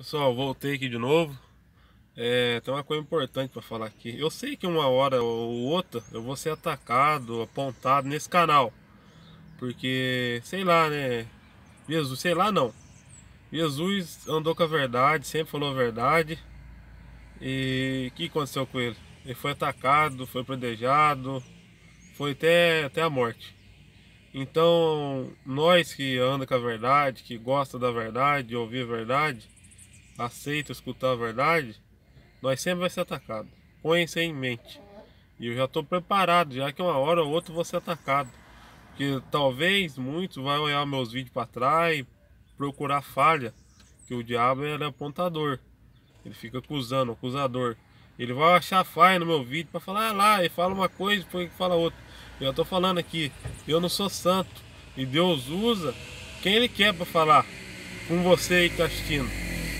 Pessoal, voltei aqui de novo. É, tem uma coisa importante para falar aqui. Eu sei que uma hora ou outra eu vou ser atacado, apontado nesse canal. Porque, sei lá, né? Jesus, sei lá não. Jesus andou com a verdade, sempre falou a verdade. E o que aconteceu com ele? Ele foi atacado, foi prendejado, foi até, até a morte. Então, nós que andamos com a verdade, que gosta da verdade, ouvir a verdade, aceita escutar a verdade, nós sempre vai ser atacado. Põe isso em mente. E eu já estou preparado, já que uma hora ou outra vou ser atacado. Porque talvez muitos vão olhar meus vídeos para trás e procurar falha. Que o diabo é apontador. Ele fica acusando, acusador. Ele vai achar falha no meu vídeo para falar ah, lá, e fala uma coisa, depois fala outra. Eu já estou falando aqui, eu não sou santo. E Deus usa quem Ele quer para falar com você aí que está assistindo.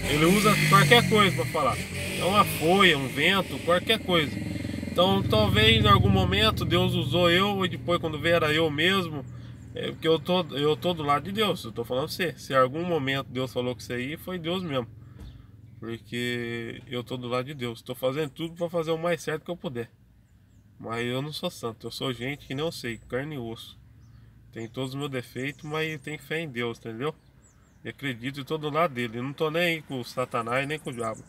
Ele usa qualquer coisa para falar. É uma folha, um vento, qualquer coisa. Então talvez em algum momento Deus usou eu e depois quando veio era eu mesmo. É, porque eu tô, eu tô do lado de Deus, eu tô falando pra você. Se em algum momento Deus falou que isso aí, foi Deus mesmo. Porque eu tô do lado de Deus. Tô fazendo tudo para fazer o mais certo que eu puder. Mas eu não sou santo, eu sou gente que não sei, carne e osso. Tem todos os meus defeitos, mas tem fé em Deus, entendeu? E acredito em todo lado dele. Eu não tô nem aí com o Satanás nem com o diabo.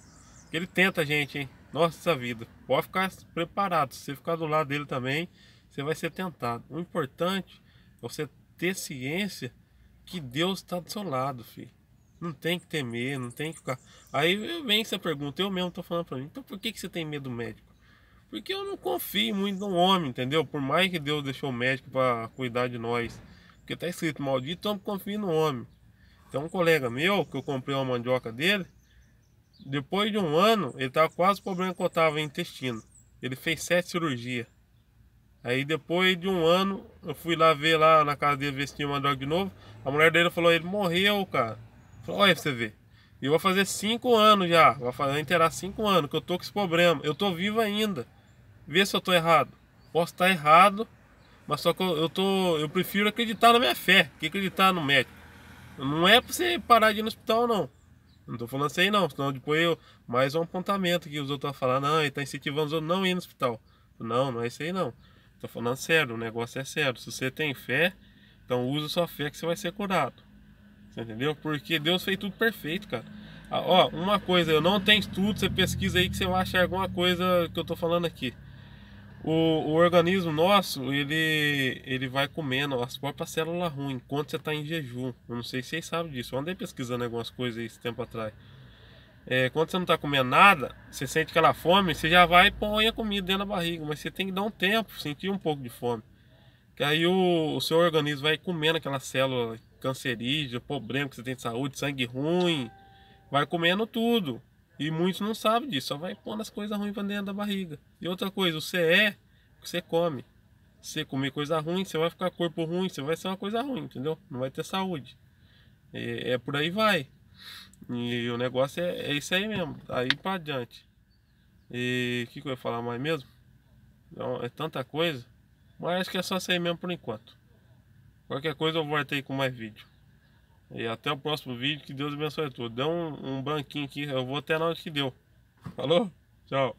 Ele tenta a gente, hein? Nossa vida. Pode ficar preparado. Se você ficar do lado dele também, você vai ser tentado. O importante é você ter ciência que Deus está do seu lado, filho. Não tem que temer, não tem que ficar. Aí vem essa pergunta, eu mesmo tô falando para mim. Então por que, que você tem medo do médico? Porque eu não confio muito no homem, entendeu? Por mais que Deus deixou o médico para cuidar de nós. Porque tá escrito, maldito não confia no homem. Tem um colega meu que eu comprei uma mandioca dele. Depois de um ano, ele tava quase problema que eu tava em intestino. Ele fez sete cirurgias. Aí depois de um ano, eu fui lá ver lá na casa dele ver se tinha mandioca de novo. A mulher dele falou, ele morreu, cara. Falou, olha pra você ver. E eu vou fazer cinco anos já. Vou fazer inteirar cinco anos que eu tô com esse problema. Eu tô vivo ainda. Vê se eu tô errado. Posso estar tá errado, mas só que eu, eu tô. Eu prefiro acreditar na minha fé que acreditar no médico. Não é pra você parar de ir no hospital, não. Não tô falando assim, não. Senão depois eu. Mais um apontamento que os outros vão falar, não, ah, ele tá incentivando os outros não ir no hospital. Não, não é isso aí, não. Tô falando sério, o negócio é sério. Se você tem fé, então usa sua fé que você vai ser curado. Você entendeu? Porque Deus fez tudo perfeito, cara. Ah, ó, uma coisa, eu não tenho estudo, você pesquisa aí que você vai achar alguma coisa que eu tô falando aqui o, o organismo nosso, ele, ele vai comendo as próprias células ruins enquanto você está em jejum. Eu não sei se vocês sabem disso. Eu andei pesquisando algumas coisas esse tempo atrás. É, quando você não está comendo nada, você sente aquela fome, você já vai e põe a comida dentro da barriga. Mas você tem que dar um tempo, sentir um pouco de fome. Que aí o, o seu organismo vai comendo aquela célula cancerígena, problema que você tem de saúde, sangue ruim, vai comendo tudo. E muitos não sabem disso, só vai pondo as coisas ruins pra dentro da barriga. E outra coisa, você é o que você come. Se você comer coisa ruim, você vai ficar corpo ruim, você vai ser uma coisa ruim, entendeu? Não vai ter saúde. É, é por aí vai. E o negócio é, é isso aí mesmo, aí para adiante. E o que, que, eu ia falar mais mesmo? Então, é tanta coisa, mas acho que é só isso aí mesmo por enquanto. Qualquer coisa eu voltei com mais vídeo. E até o próximo vídeo. Que Deus abençoe a todos. Dê um, um banquinho aqui. Eu vou até na hora que deu. Falou? Tchau.